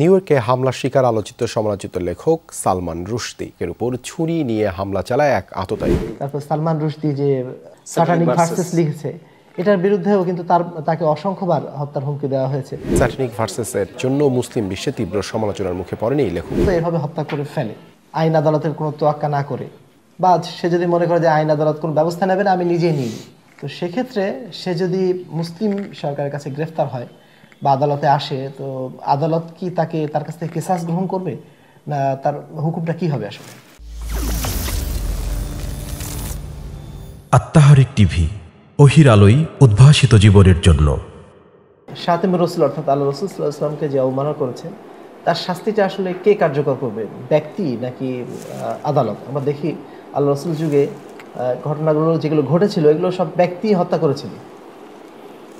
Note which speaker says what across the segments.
Speaker 1: New ইয়র্কে হামলার শিকার আলোচিত সমালোচিত লেখক সালমান রুশদি এর উপর ছুরি নিয়ে হামলা চালায় এক আততায়ী
Speaker 2: তারপর সালমান রুশদি যে সাটানিক ভার্সেস লিখেছে এটার বিরুদ্ধেও কিন্তু তার তাকে অসংখ্যবার হত্যার হুমকি দেওয়া হয়েছে
Speaker 1: স্যাটানিক এর জন্য মুসলিম বিশ্বে তীব্র সমালোচনার মুখে পড়েনি এই লেখক তো
Speaker 2: এভাবে হত্যা করে ফেলে আইন আদালতের কোনো তোয়াক্কা না করে বা সে যদি মনে করে যে আইন আদালত কোনো ব্যবস্থা নেবে না আমি নিজেই নিই তো সেক্ষেত্রে সে যদি মুসলিম সরকারের কাছে গ্রেফতার হয় বা আদালতে আসে তো আদালত কি তাকে তার কাছ থেকে কেসাস গ্রহণ করবে না তার হুকুমটা কি হবে আসলে
Speaker 1: আত্মাহারিক টিভি অহির আলোয় উদ্ভাসিত জীবনের জন্য
Speaker 2: সাতেম রসুল অর্থাৎ আল্লাহ রসুল ইসলামকে যে অবমাননা করেছেন তার শাস্তিটা আসলে কে কার্যকর করবে ব্যক্তি নাকি আদালত আমরা দেখি আল্লাহ রসুল যুগে ঘটনাগুলো যেগুলো ঘটেছিল এগুলো সব ব্যক্তি হত্যা করেছিল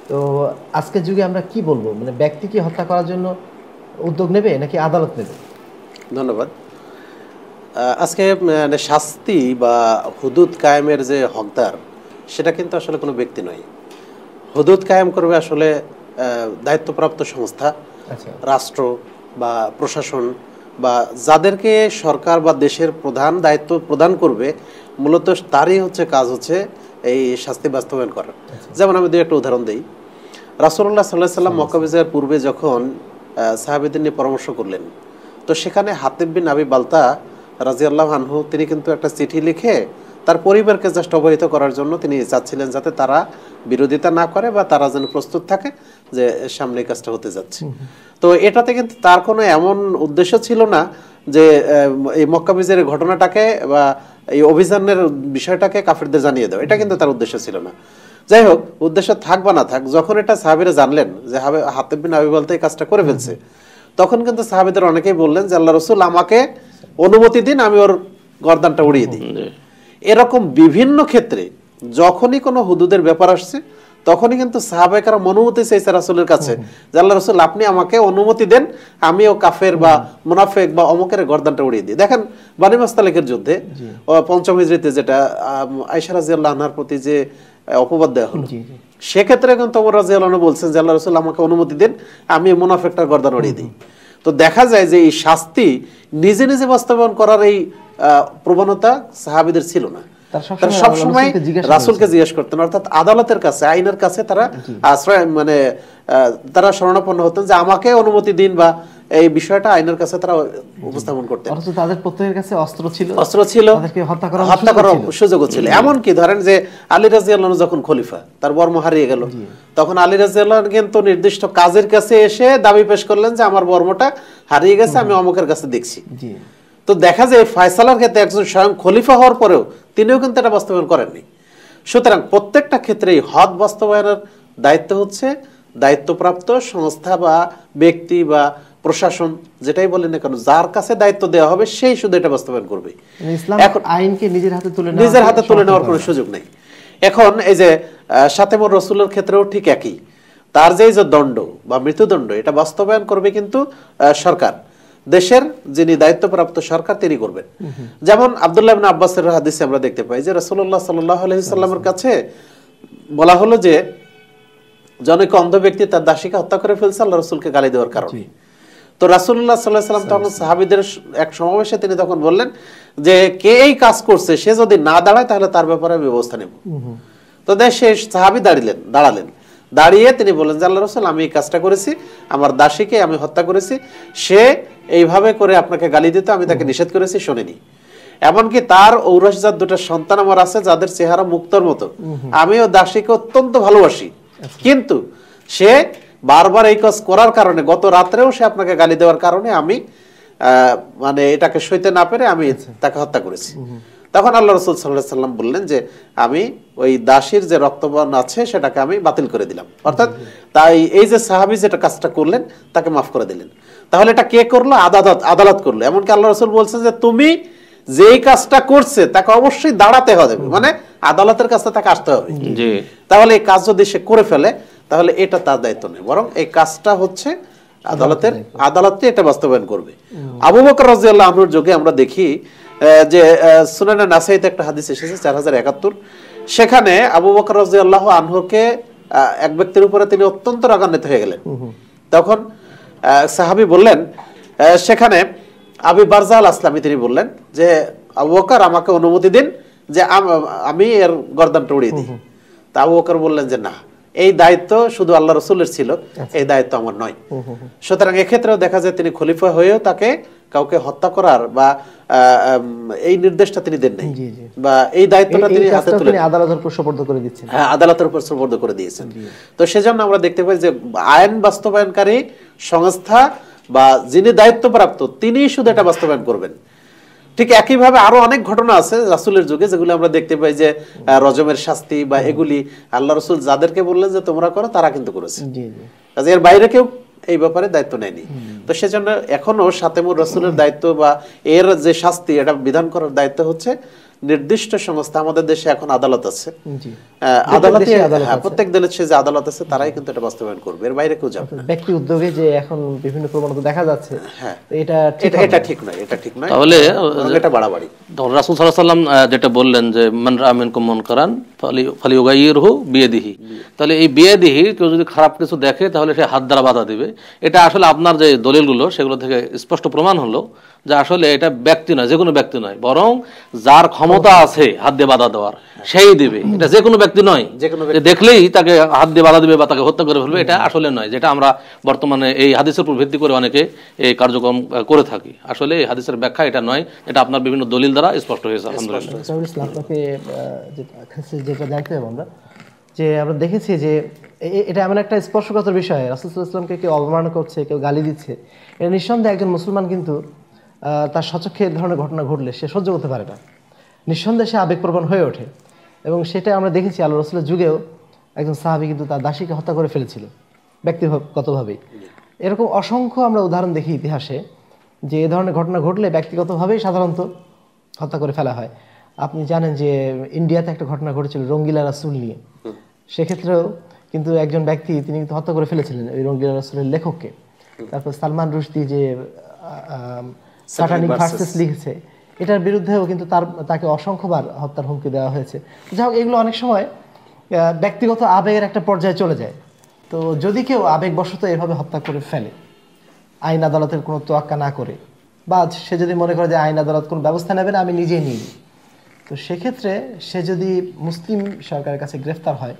Speaker 2: তো আজকের যুগে আমরা কি বলবো মানে ব্যক্তিকে হত্যা করার জন্য উদ্যোগ নেবে নাকি আদালত নেবে
Speaker 1: ধন্যবাদ আজকে মানে শাস্তি বা হুদুদ কায়েমের যে হকদার সেটা কিন্তু আসলে কোনো ব্যক্তি নয় হুদুদ কায়েম করবে আসলে দায়িত্বপ্রাপ্ত সংস্থা আচ্ছা। রাষ্ট্র বা প্রশাসন বা যাদেরকে সরকার বা দেশের প্রধান দায়িত্ব প্রদান করবে মূলত তারই হচ্ছে কাজ হচ্ছে এই শাস্তি বাস্তবায়ন করার আচ্ছা। যেমন আমি দু একটা উদাহরণ দিই রাসুল্লাহ সাল্লাহ সাল্লাম মক্কা বিজয়ের পূর্বে যখন সাহাবিদিন নিয়ে পরামর্শ করলেন তো সেখানে হাতিব বিন আবি বালতা রাজি আল্লাহ আনহু তিনি কিন্তু একটা চিঠি লিখে তার পরিবারকে জাস্ট অবহিত করার জন্য তিনি চাচ্ছিলেন যাতে তারা বিরোধিতা না করে বা তারা যেন প্রস্তুত থাকে যে সামনে কাজটা হতে যাচ্ছে তো এটাতে কিন্তু তার কোনো এমন উদ্দেশ্য ছিল না যে এই মক্কা বিজয়ের ঘটনাটাকে বা এই অভিযানের বিষয়টাকে কাফেরদের জানিয়ে দেওয়া এটা কিন্তু তার উদ্দেশ্য ছিল না যাই হোক উদ্দেশ্য থাকবা না থাক যখন এটা সাহাবিরা জানলেন যে হাবে হাতেবিন আবি বলতে এই কাজটা করে ফেলছে তখন কিন্তু সাহাবিদের অনেকেই বললেন যে আল্লাহ রসুল আমাকে অনুমতি দিন আমি ওর গরদানটা উড়িয়ে দিই এরকম বিভিন্ন ক্ষেত্রে যখনই কোনো হুদুদের ব্যাপার আসছে তখনই কিন্তু সাহাবেকারা অনুমতি চাইছে রাসুলের কাছে যে আল্লাহ রসুল আপনি আমাকে অনুমতি দেন আমিও কাফের বা মুনাফেক বা অমকের গর্দানটা উড়িয়ে দিই দেখেন বানিমাস্তালিকের যুদ্ধে পঞ্চম হিজড়িতে যেটা আইসারাজিয়াল্লাহনার প্রতি যে অপবাদ দেওয়া হলো সেক্ষেত্রে কিন্তু ওমর রাজি আল্লাহ বলছেন যে আল্লাহ রসুল আমাকে অনুমতি দিন আমি মুনাফেকটার গর্দান উড়িয়ে দিই তো দেখা যায় যে এই শাস্তি নিজে নিজে বাস্তবায়ন করার এই প্রবণতা সাহাবিদের ছিল না
Speaker 2: তারা সবসময় রাসুলকে
Speaker 1: জিজ্ঞেস করতেন অর্থাৎ আদালতের কাছে আইনের কাছে তারা আশ্রয় মানে তারা শরণাপন্ন হতেন যে আমাকে অনুমতি দিন বা এই বিষয়টা আইনের কাছে তারা উপস্থাপন করতেন
Speaker 2: অথচ তাদের প্রত্যেকের কাছে অস্ত্র ছিল অস্ত্র ছিল তাদেরকে হত্যা করার হত্যা
Speaker 1: ছিল এমন কি ধরেন যে আলী রাজিয়াল্লাহ যখন খলিফা তার বর্ম হারিয়ে গেল তখন আলী রাজিয়াল্লাহ কিন্তু নির্দিষ্ট কাজের কাছে এসে দাবি পেশ করলেন যে আমার বর্মটা হারিয়ে গেছে আমি অমুকের কাছে দেখছি তো দেখা যায় ফয়সালার ক্ষেত্রে একজন স্বয়ং খলিফা হওয়ার পরেও তিনিও কিন্তু এটা বাস্তবায়ন করেননি সুতরাং প্রত্যেকটা ক্ষেত্রে এই হদ বাস্তবায়নের দায়িত্ব হচ্ছে দায়িত্বপ্রাপ্ত সংস্থা বা ব্যক্তি বা প্রশাসন যেটাই বলেন না কেন যার কাছে দায়িত্ব দেওয়া হবে সেই শুধু এটা বাস্তবায়ন করবে
Speaker 2: মানে এখন আইনকে নিজের হাতে তুলে নিজের হাতে তুলে নেওয়ার কোনো
Speaker 1: সুযোগ নেই এখন এই যে সাতেমর রসুলের ক্ষেত্রেও ঠিক একই তার যে যে দণ্ড বা মৃত্যুদণ্ড এটা বাস্তবায়ন করবে কিন্তু সরকার দেশের যিনি দায়িত্বপ্রাপ্ত সরকার তিনি করবেন যেমন আবদুল্লাহ আব্বাসের হাদিসে আমরা দেখতে পাই যে রসুল্লাহ সাল্লাহ কাছে বলা হলো যে জনক অন্ধ ব্যক্তি তার দাসীকে হত্যা করে ফেলছে আল্লাহ রসুলকে গালি দেওয়ার কারণে তো রাসুল্লাহ সাল্লাহ সাল্লাম তখন সাহাবিদের এক সমাবেশে তিনি তখন বললেন যে কে এই কাজ করছে সে যদি না দাঁড়ায় তাহলে তার ব্যাপারে ব্যবস্থা নেব তো সে সাহাবি দাঁড়িলেন দাঁড়ালেন দাঁড়িয়ে তিনি বলেন যে আল্লাহ রসুল আমি এই কাজটা করেছি আমার দাসীকে আমি হত্যা করেছি সে এইভাবে করে আপনাকে গালি দিতে আমি তাকে নিষেধ করেছি শোনেনি এমনকি তার ঔরসজাত দুটা সন্তান আমার আছে যাদের চেহারা মুক্তর মতো আমিও দাসীকে অত্যন্ত ভালোবাসি আচ্ছা। কিন্তু সে বারবার এই কাজ করার কারণে গত রাত্রেও সে আপনাকে গালি দেওয়ার কারণে আমি মানে এটাকে সইতে না পেরে আমি তাকে হত্যা করেছি তখন আল্লাহ রসুল সাল্লাহ সাল্লাম বললেন যে আমি ওই দাসীর যে রক্তবান আছে সেটাকে আমি বাতিল করে দিলাম অর্থাৎ তাই এই যে সাহাবি যেটা কাজটা করলেন তাকে মাফ করে দিলেন তাহলে এটা কে করলো আদালত আদালত করলো এমনকি আল্লাহ রসুল বলছেন যে তুমি যেই কাজটা করছে তাকে অবশ্যই দাঁড়াতে হবে মানে আদালতের কাছে তাকে আসতে হবে তাহলে এই কাজ যদি সে করে ফেলে তাহলে এটা তার দায়িত্ব নয় বরং এই কাজটা হচ্ছে আদালতের আদালতে এটা বাস্তবায়ন করবে আবু বকর রাজিয়াল্লাহ আমরুর যুগে আমরা দেখি যে সুনানা নাসাইতে একটা হাদিস এসেছে চার হাজার একাত্তর সেখানে আবু বকর রাজিয়াল্লাহ আনহুকে এক ব্যক্তির উপরে তিনি অত্যন্ত রাগান্বিত হয়ে গেলেন তখন সাহাবি বললেন সেখানে আবি বারজাল আসলামী তিনি বললেন যে আবু বকর আমাকে অনুমতি দিন যে আমি এর গর্দানটা উড়িয়ে দিই তা আবু বকর বললেন যে না এই দায়িত্ব শুধু আল্লাহ রসুলের ছিল আচ্ছা। এই দায়িত্ব আমার নয় সুতরাং এক্ষেত্রেও দেখা যায় তিনি খলিফা হয়েও তাকে কাউকে হত্যা করার বা এই নির্দেশটা তিনি দেন নাই বা এই দায়িত্বটা তিনি হাতে তুলে
Speaker 2: আদালতের উপর সোপর্দ করে দিচ্ছেন
Speaker 1: হ্যাঁ আদালতের উপর সোপর্দ করে দিয়েছেন তো সেজন্য আমরা দেখতে পাই যে আইন বাস্তবায়নকারী সংস্থা বা যিনি দায়িত্বপ্রাপ্ত তিনি শুধু এটা বাস্তবায়ন করবেন ঠিক একইভাবে আরো অনেক ঘটনা আছে রাসুলের যুগে যেগুলো আমরা দেখতে পাই যে রজমের শাস্তি বা এগুলি আল্লাহ রসুল যাদেরকে বললেন যে তোমরা করো তারা কিন্তু করেছে এর বাইরে কেউ এই ব্যাপারে দায়িত্ব নেয়নি তো সেজন্য এখনো সাতেমুর রসুলের দায়িত্ব বা এর যে শাস্তি এটা বিধান করার দায়িত্ব হচ্ছে নির্দিষ্ট সংস্থা আমাদের দেশে এখন আদালত আছে আদালতে হ্যাঁ, প্রত্যেক দলের যে আদালত আছে তারাই কিন্তু এটা বাস্তবায়ন করবে এর বাইরে কেউ যাবে
Speaker 2: ব্যক্তি উদ্যোগে যে এখন বিভিন্ন প্রবণতা দেখা যাচ্ছে হ্যাঁ। এটা এটা ঠিক
Speaker 1: নয় এটা ঠিক নয় তাহলে এটা বাড়াবাড়ি রাসূল সাল্লাল্লাহু আলাইহি ওয়াসাল্লাম যেটা বললেন যে মান কুমন করান ফালিওগাইয়ের হো বিয়েদিহি তাহলে এই বিয়েদিহি কেউ যদি খারাপ কিছু দেখে তাহলে সে হাত দ্বারা বাধা দেবে এটা আসলে আপনার যে দলিলগুলো সেগুলো থেকে স্পষ্ট প্রমাণ হলো যে আসলে এটা ব্যক্তি নয় যে কোনো ব্যক্তি নয় বরং যার ক্ষমতা আছে হাত দিয়ে বাধা দেওয়ার সেই দিবে এটা যে কোনো ব্যক্তি নয় দেখলেই তাকে হাত দিয়ে বাধা দিবে বা তাকে হত্যা করে ফেলবে এটা আসলে নয় যেটা আমরা বর্তমানে এই হাদিসের উপর ভিত্তি করে অনেকে এই কার্যক্রম করে থাকি আসলে এই হাদিসের ব্যাখ্যা এটা নয় এটা আপনার বিভিন্ন দলিল দ্বারা স্পষ্ট হয়েছে
Speaker 2: আলহামদুলিল্লাহ যেটা দেখতে আমরা যে আমরা দেখেছি যে এটা এমন একটা স্পর্শকাতর বিষয় রাসুল ইসলামকে কেউ অপমান করছে কেউ গালি দিচ্ছে এটা নিঃসন্দেহে একজন মুসলমান কিন্তু তার সচক্ষে এ ধরনের ঘটনা ঘটলে সে সহ্য করতে পারে না নিঃসন্দেহে সে আবেগপ্রবণ হয়ে ওঠে এবং সেটা আমরা দেখেছি আল্লাহ রসুলের যুগেও একজন সাহাবি কিন্তু তার দাসীকে হত্যা করে ফেলেছিল ব্যক্তিগতভাবেই এরকম অসংখ্য আমরা উদাহরণ দেখি ইতিহাসে যে এ ধরনের ঘটনা ঘটলে ব্যক্তিগতভাবেই সাধারণত হত্যা করে ফেলা হয় আপনি জানেন যে ইন্ডিয়াতে একটা ঘটনা ঘটেছিল রঙ্গিলা রাসুল নিয়ে সেক্ষেত্রেও কিন্তু একজন ব্যক্তি তিনি কিন্তু হত্যা করে ফেলেছিলেন ওই রঙ্গিলা রাসুলের লেখককে তারপর সালমান রুশদি যে সাটানিক ভার্সেস লিখেছে এটার বিরুদ্ধেও কিন্তু তার তাকে অসংখ্যবার হত্যার হুমকি দেওয়া হয়েছে যাই হোক এগুলো অনেক সময় ব্যক্তিগত আবেগের একটা পর্যায়ে চলে যায় তো যদি কেউ আবেগবশত এভাবে হত্যা করে ফেলে আইন আদালতের কোনো তোয়াক্কা না করে বা সে যদি মনে করে যে আইন আদালত কোনো ব্যবস্থা নেবে না আমি নিজেই নিই তো সেক্ষেত্রে সে যদি মুসলিম সরকারের কাছে গ্রেফতার হয়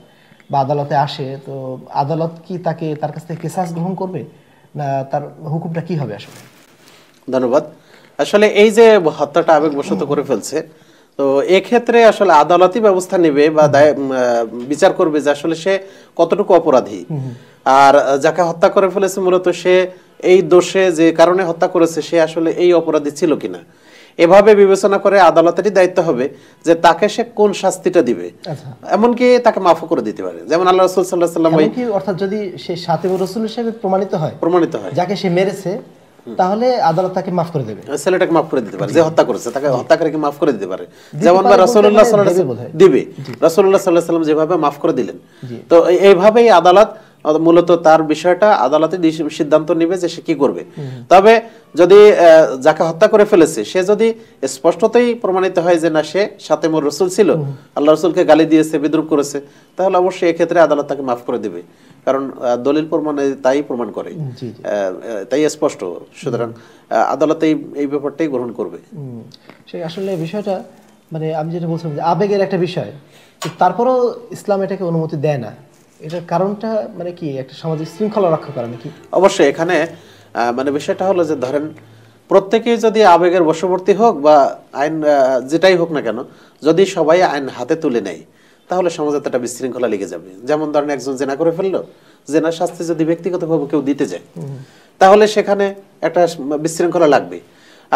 Speaker 2: বা আদালতে আসে তো আদালত কি তাকে তার কাছ থেকে কেসাস গ্রহণ করবে না তার হুকুমটা কি হবে আসলে
Speaker 1: ধন্যবাদ আসলে এই যে হত্যাটা আবেগবশত করে ফেলছে তো এক্ষেত্রে আসলে আদালতই ব্যবস্থা নেবে বা বিচার করবে যে আসলে সে কতটুকু অপরাধী আর যাকে হত্যা করে ফেলেছে মূলত সে এই দোষে যে কারণে হত্যা করেছে সে আসলে এই অপরাধী ছিল কিনা এভাবে বিবেচনা করে আদালতেরই দায়িত্ব হবে যে তাকে সে কোন শাস্তিটা দিবে আচ্ছা। এমনকি তাকে মাফ করে দিতে পারে যেমন আল্লাহ রসুল সাল্লাহ সাল্লাম
Speaker 2: অর্থাৎ যদি সে সাথে রসুল হিসেবে প্রমাণিত হয় প্রমাণিত হয় যাকে সে মেরেছে তাহলে আদালত তাকে মাফ করে দেবে
Speaker 1: ছেলেটাকে মাফ করে দিতে পারে যে হত্যা করেছে তাকে হত্যা করে মাফ করে দিতে পারে যেমন রাসূলুল্লাহ দিবে রাসূলুল্লাহ সাল্লাল্লাহু আলাইহি যেভাবে মাফ করে দিলেন তো এইভাবেই আদালত মূলত তার বিষয়টা আদালতে সিদ্ধান্ত নিবে যে সে কি করবে তবে যদি যাকে হত্যা করে ফেলেছে সে যদি স্পষ্টতই প্রমাণিত হয় যে না সে সাথে মোর রসুল ছিল আল্লাহ রসুলকে গালি দিয়েছে বিদ্রুপ করেছে তাহলে অবশ্যই এক্ষেত্রে আদালত তাকে মাফ করে দিবে কারণ দলিল প্রমাণে তাই প্রমাণ করে তাই স্পষ্ট সুতরাং আদালত এই ব্যাপারটাই গ্রহণ করবে
Speaker 2: সেই আসলে বিষয়টা মানে আমি যেটা বলছিলাম যে আবেগের একটা বিষয় তারপরও ইসলাম এটাকে অনুমতি দেয় না এটার কারণটা মানে কি একটা সামাজিক শৃঙ্খলা রক্ষা করা নাকি
Speaker 1: অবশ্যই এখানে মানে বিষয়টা হলো যে ধরেন প্রত্যেকেই যদি আবেগের বশবর্তী হোক বা আইন যেটাই হোক না কেন যদি সবাই আইন হাতে তুলে নেয় তাহলে সমাজে একটা বিশৃঙ্খলা লেগে যাবে যেমন ধরেন একজন জেনা করে ফেললো জেনার শাস্তি যদি ব্যক্তিগতভাবে কেউ দিতে যায় তাহলে সেখানে একটা বিশৃঙ্খলা লাগবে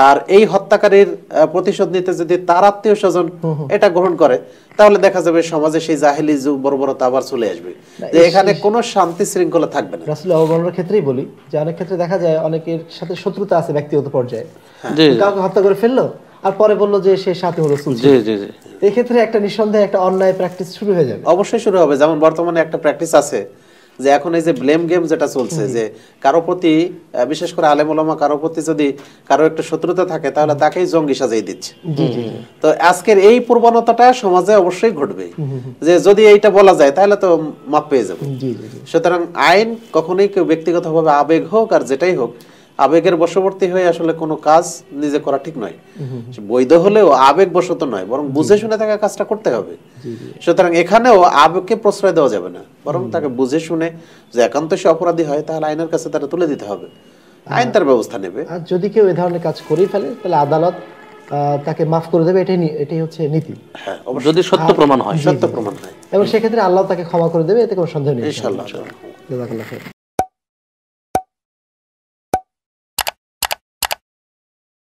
Speaker 1: আর এই হত্যাকারীর প্রতিশোধ নিতে যদি তার আত্মীয় স্বজন এটা গ্রহণ করে তাহলে দেখা যাবে সমাজে সেই জাহেলি যুগ বর্বরতা আবার চলে আসবে
Speaker 2: যে এখানে কোনো শান্তি শৃঙ্খলা থাকবে না রাসুল আহ্বানের ক্ষেত্রেই বলি যে অনেক ক্ষেত্রে দেখা যায় অনেকের সাথে শত্রুতা আছে ব্যক্তিগত পর্যায়ে হ্যাঁ। কাউকে হত্যা করে ফেললো আর পরে বললো যে সে সাথে হলো জি জি জি এই ক্ষেত্রে একটা নিঃসন্দেহে একটা অন্যায় প্র্যাকটিস শুরু হয়ে যাবে
Speaker 1: অবশ্যই শুরু হবে যেমন বর্তমানে একটা প্র্যাকটিস আছে যে এখন এই যে ব্লেম গেম যেটা চলছে যে কারো প্রতি বিশেষ করে আলেম ওলামা কারো প্রতি যদি কারো একটা শত্রুতা থাকে তাহলে তাকেই জঙ্গি সাজাই দিচ্ছে তো আজকের এই প্রবণতাটা সমাজে অবশ্যই ঘটবে যে যদি এইটা বলা যায় তাহলে তো মাপ পেয়ে যাবে সুতরাং আইন কখনোই কেউ ব্যক্তিগতভাবে আবেগ হোক আর যেটাই হোক আবেগের বশবর্তী হয়ে আসলে কোনো কাজ নিজে করা ঠিক নয় বৈধ হলেও আবেগ বশত নয় বরং বুঝে শুনে তাকে কাজটা করতে হবে সুতরাং এখানেও আবেগকে প্রশ্রয় দেওয়া যাবে না বরং তাকে বুঝে শুনে যে একান্ত সে অপরাধী হয় তাহলে আইনের কাছে তারা তুলে দিতে হবে হ্যাঁ। আইন তার ব্যবস্থা নেবে
Speaker 2: আর যদি কেউ এই ধরনের কাজ করেই ফেলে তাহলে আদালত তাকে মাফ করে দেবে এটাই এটাই হচ্ছে নীতি
Speaker 1: হ্যাঁ যদি সত্য প্রমাণ হয় সত্য প্রমাণ হয়
Speaker 2: এবং সেক্ষেত্রে আল্লাহ তাকে ক্ষমা করে দেবে এতে কোনো সন্দেহ নেই ইনশাআল্লাহ জাযাকাল্লাহ